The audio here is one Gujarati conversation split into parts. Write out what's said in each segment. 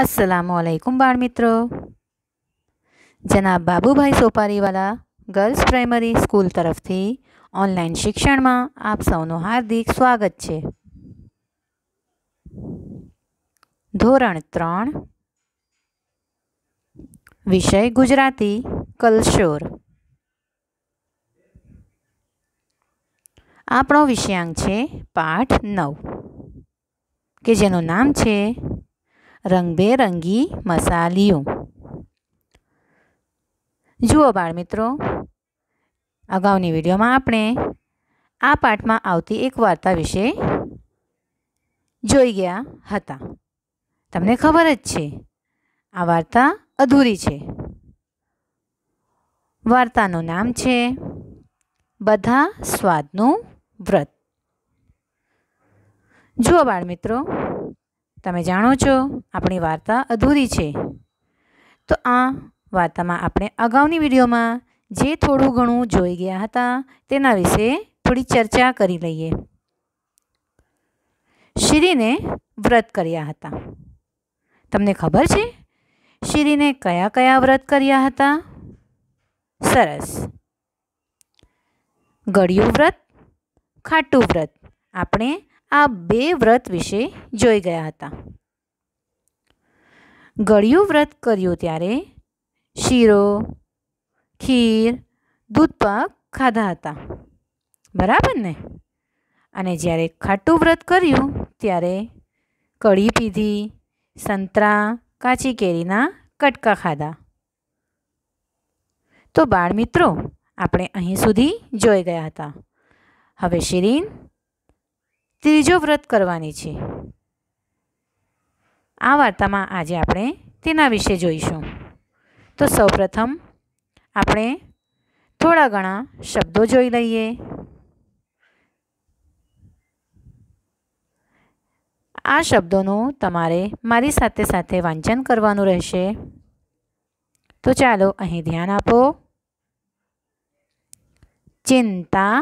અસલામ વાલેકુમ બાળ મિત્રો જનાબ Babubhai Sopariwala girls primary school તરફથી ઓનલાઈન શિક્ષણમાં આપ સૌનું હાર્દિક સ્વાગત છે ધોરણ ત્રણ વિષય ગુજરાતી કલશોર આપણો વિષયાંક છે પાઠ નવ કે જેનું નામ છે રંગબેરંગી મસાલીઓ જુઓ બાળમિત્રો અગાઉની વિડીયોમાં આપણે આ પાઠમાં આવતી એક વાર્તા વિશે જોઈ ગયા હતા તમને ખબર જ છે આ વાર્તા અધૂરી છે વાર્તાનું નામ છે બધા સ્વાદનું વ્રત જુઓ બાળમિત્રો મિત્રો તમે જાણો છો આપણી વાર્તા અધૂરી છે તો આ વાર્તામાં આપણે અગાઉની વિડીયોમાં જે થોડું ઘણું જોઈ ગયા હતા તેના વિશે થોડી ચર્ચા કરી લઈએ શિરીને વ્રત કર્યા હતા તમને ખબર છે શિરીને કયા કયા વ્રત કર્યા હતા સરસ ગળિયું વ્રત ખાટું વ્રત આપણે આ બે વ્રત વિશે જોઈ ગયા હતા ગળ્યું વ્રત કર્યું ત્યારે શીરો ખીર દૂધપાક ખાધા હતા બરાબર ને અને જ્યારે ખાટું વ્રત કર્યું ત્યારે કઢી પીધી સંતરા કાચી કેરીના કટકા ખાધા તો બાળ મિત્રો આપણે અહીં સુધી જોઈ ગયા હતા હવે શિરીન ત્રીજો વ્રત કરવાની છે આ વાર્તામાં આજે આપણે તેના વિશે જોઈશું તો સૌપ્રથમ આપણે થોડા ઘણા શબ્દો જોઈ લઈએ આ શબ્દોનું તમારે મારી સાથે સાથે વાંચન કરવાનું રહેશે તો ચાલો અહીં ધ્યાન આપો ચિંતા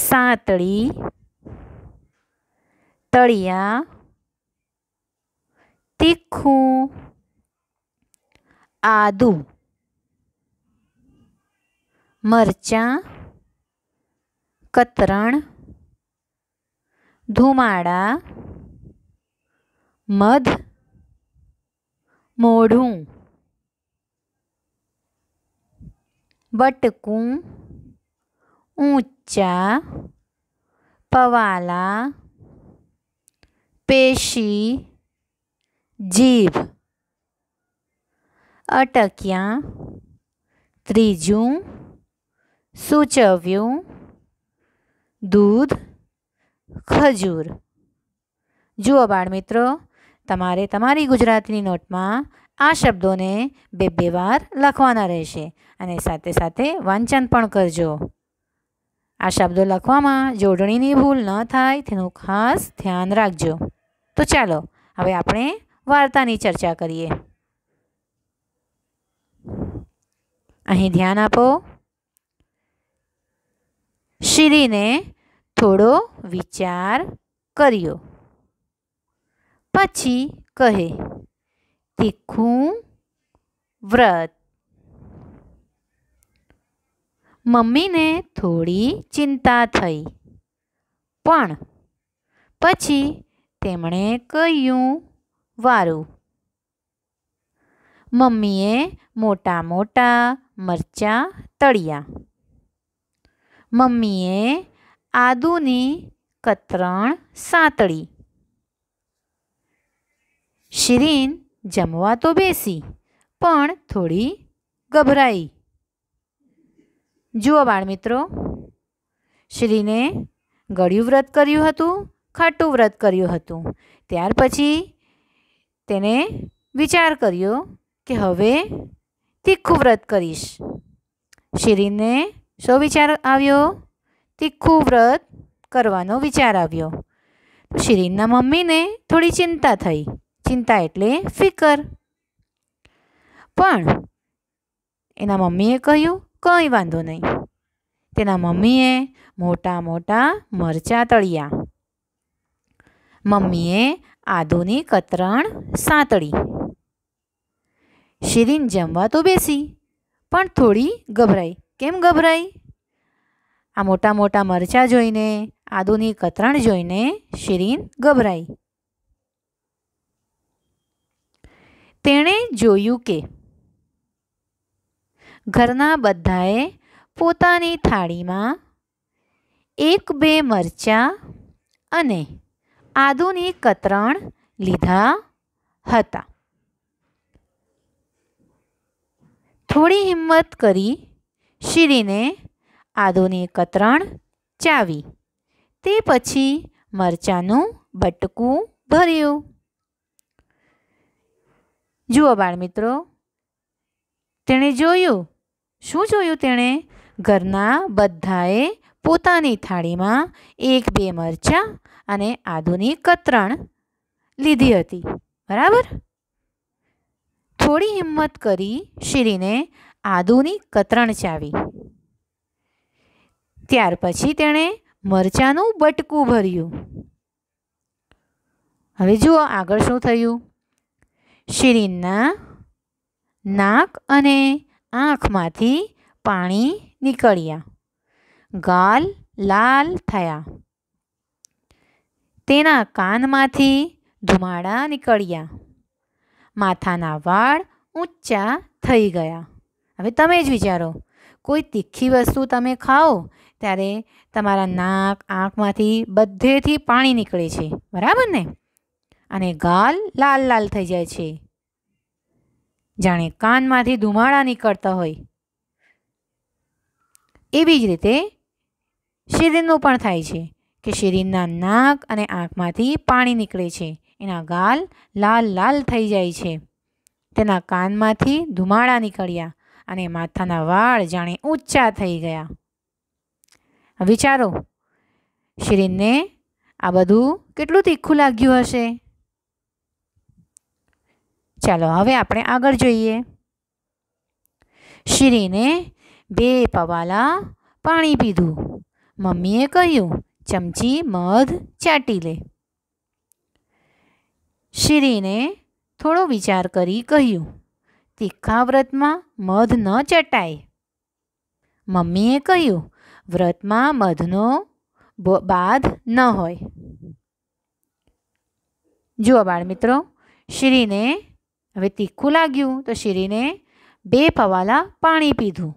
સાંતળી તળિયા તીખું આદુ મરચાં કતરણ ધુમાડા મધ મોઢું બટકું ઊંચ કુચ્ચા પવાલા પેશી જીભ અટક્યા ત્રીજું સૂચવ્યું દૂધ ખજૂર જુઓ બાળ મિત્રો તમારે તમારી ગુજરાતીની નોટમાં આ શબ્દોને બે બે વાર લખવાના રહેશે અને સાથે સાથે વાંચન પણ કરજો આ શબ્દો લખવામાં જોડણીની ભૂલ ન થાય તેનું ખાસ ધ્યાન રાખજો તો ચાલો હવે આપણે વાર્તાની ચર્ચા કરીએ અહીં ધ્યાન આપો શિરીને થોડો વિચાર કર્યો પછી કહે તીખું વ્રત મમ્મીને થોડી ચિંતા થઈ પણ પછી તેમણે કહ્યું વારું મમ્મીએ મોટા મોટા મરચાં તળ્યા મમ્મીએ આદુની કતરણ સાંતળી શિરીન જમવા તો બેસી પણ થોડી ગભરાઈ જુઓ બાળમિત્રો શ્રીને ગળ્યું વ્રત કર્યું હતું ખાટું વ્રત કર્યું હતું ત્યાર પછી તેને વિચાર કર્યો કે હવે તીખું વ્રત કરીશ શ્રીને શો વિચાર આવ્યો તીખું વ્રત કરવાનો વિચાર આવ્યો શ્રીના મમ્મીને થોડી ચિંતા થઈ ચિંતા એટલે ફિકર પણ એના મમ્મીએ કહ્યું કંઈ વાંધો નહીં તેના મમ્મીએ મોટા મોટા મરચાં તળ્યા મમ્મીએ આદુની કતરણ સાંતળી શિરીન જમવા તો બેસી પણ થોડી ગભરાઈ કેમ ગભરાઈ આ મોટા મોટા મરચાં જોઈને આદુની કતરણ જોઈને શિરીન ગભરાઈ તેણે જોયું કે ઘરના બધાએ પોતાની થાળીમાં એક બે મરચાં અને આદુની કતરણ લીધા હતા થોડી હિંમત કરી શીરીને આદુની કતરણ ચાવી તે પછી મરચાંનું બટકું ભર્યું જુઓ બાળમિત્રો તેણે જોયું શું જોયું તેણે ઘરના બધાએ પોતાની થાળીમાં એક બે મરચાં અને આદુની કતરણ લીધી હતી બરાબર થોડી હિંમત કરી શીરીને આદુની કતરણ ચાવી ત્યાર પછી તેણે મરચાનું બટકું ભર્યું હવે જુઓ આગળ શું થયું શિરીનના નાક અને આંખમાંથી પાણી નીકળ્યા ગાલ લાલ થયા તેના કાનમાંથી ધુમાડા નીકળ્યા માથાના વાળ ઊંચા થઈ ગયા હવે તમે જ વિચારો કોઈ તીખી વસ્તુ તમે ખાઓ ત્યારે તમારા નાક આંખમાંથી બધેથી પાણી નીકળે છે બરાબર ને અને ગાલ લાલ લાલ થઈ જાય છે જાણે કાનમાંથી ધુમાડા નીકળતા હોય એવી જ રીતે શિરીનનું પણ થાય છે કે શિરીનના નાક અને આંખમાંથી પાણી નીકળે છે એના ગાલ લાલ લાલ થઈ જાય છે તેના કાનમાંથી ધુમાડા નીકળ્યા અને માથાના વાળ જાણે ઊંચા થઈ ગયા વિચારો શિરીનને આ બધું કેટલું તીખું લાગ્યું હશે ચાલો હવે આપણે આગળ જોઈએ શિરીને બે પવાલા પાણી પીધું મમ્મીએ કહ્યું ચમચી મધ ચાટી લે શિરીને થોડો વિચાર કરી કહ્યું તીખા વ્રતમાં મધ ન ચટાય મમ્મીએ કહ્યું વ્રતમાં મધનો બાદ ન હોય જુઓ બાળમિત્રો શ્રીને હવે તીખું લાગ્યું તો શીરીને બે પવાલા પાણી પીધું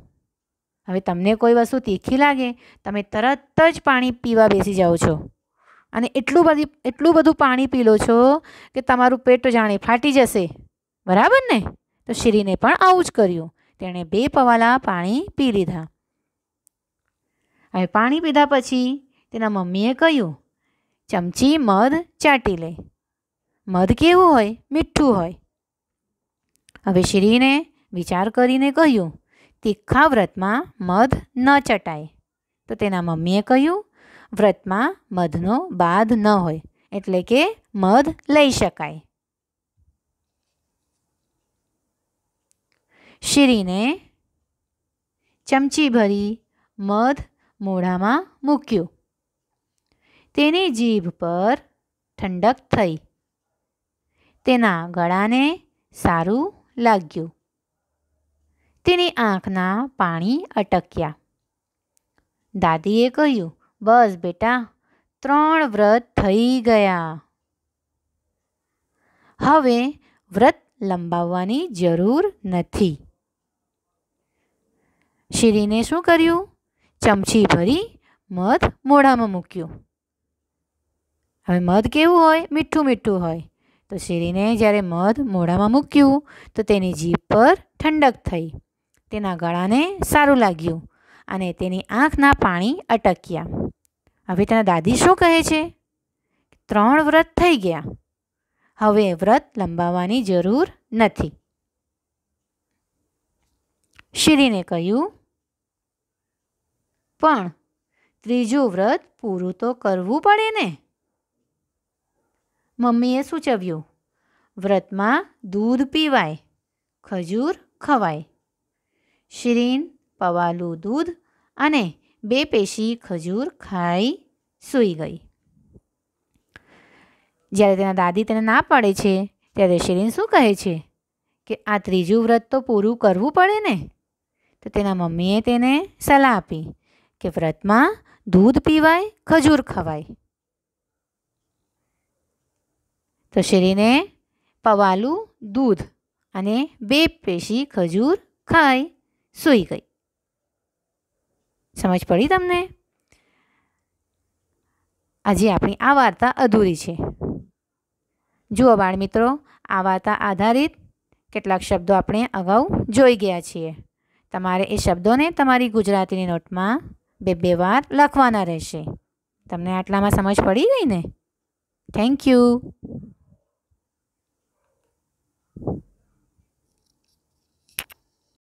હવે તમને કોઈ વસ્તુ તીખી લાગે તમે તરત જ પાણી પીવા બેસી જાઓ છો અને એટલું બધી એટલું બધું પાણી પી લો છો કે તમારું પેટ જાણે ફાટી જશે બરાબર ને તો શીરીને પણ આવું જ કર્યું તેણે બે પવાલા પાણી પી લીધા હવે પાણી પીધા પછી તેના મમ્મીએ કહ્યું ચમચી મધ ચાટી લે મધ કેવું હોય મીઠું હોય હવે શ્રીને વિચાર કરીને કહ્યું તીખા વ્રતમાં મધ ન ચટાય તો તેના મમ્મીએ કહ્યું વ્રતમાં મધનો બાધ ન હોય એટલે કે મધ લઈ શકાય શ્રીને ચમચી ભરી મધ મોઢામાં મૂક્યું તેની જીભ પર ઠંડક થઈ તેના ગળાને સારું લાગ્યું તેની આંખના પાણી અટક્યા દાદીએ કહ્યું બસ બેટા ત્રણ વ્રત થઈ ગયા હવે વ્રત લંબાવવાની જરૂર નથી શિરીને શું કર્યું ચમચી ભરી મધ મોઢામાં મૂક્યું હવે મધ કેવું હોય મીઠું મીઠું હોય તો શેરીને જ્યારે મધ મોઢામાં મૂક્યું તો તેની જીભ પર ઠંડક થઈ તેના ગળાને સારું લાગ્યું અને તેની આંખના પાણી અટક્યા હવે તેના દાદી શું કહે છે ત્રણ વ્રત થઈ ગયા હવે વ્રત લંબાવવાની જરૂર નથી શિરીને કહ્યું પણ ત્રીજું વ્રત પૂરું તો કરવું પડે ને મમ્મીએ સૂચવ્યું વ્રતમાં દૂધ પીવાય ખજૂર ખવાય શિરીન પવાલું દૂધ અને બે પેશી ખજૂર ખાઈ સૂઈ ગઈ જ્યારે તેના દાદી તેને ના પાડે છે ત્યારે શિરીન શું કહે છે કે આ ત્રીજું વ્રત તો પૂરું કરવું પડે ને તો તેના મમ્મીએ તેને સલાહ આપી કે વ્રતમાં દૂધ પીવાય ખજૂર ખવાય તો શેરીને પવાલું દૂધ અને બે પેશી ખજૂર ખાઈ સૂઈ ગઈ સમજ પડી તમને આજે આપણી આ વાર્તા અધૂરી છે જુઓ બાળમિત્રો આ વાર્તા આધારિત કેટલાક શબ્દો આપણે અગાઉ જોઈ ગયા છીએ તમારે એ શબ્દોને તમારી ગુજરાતીની નોટમાં બે બે વાર લખવાના રહેશે તમને આટલામાં સમજ પડી ગઈ ને થેન્ક યુ you.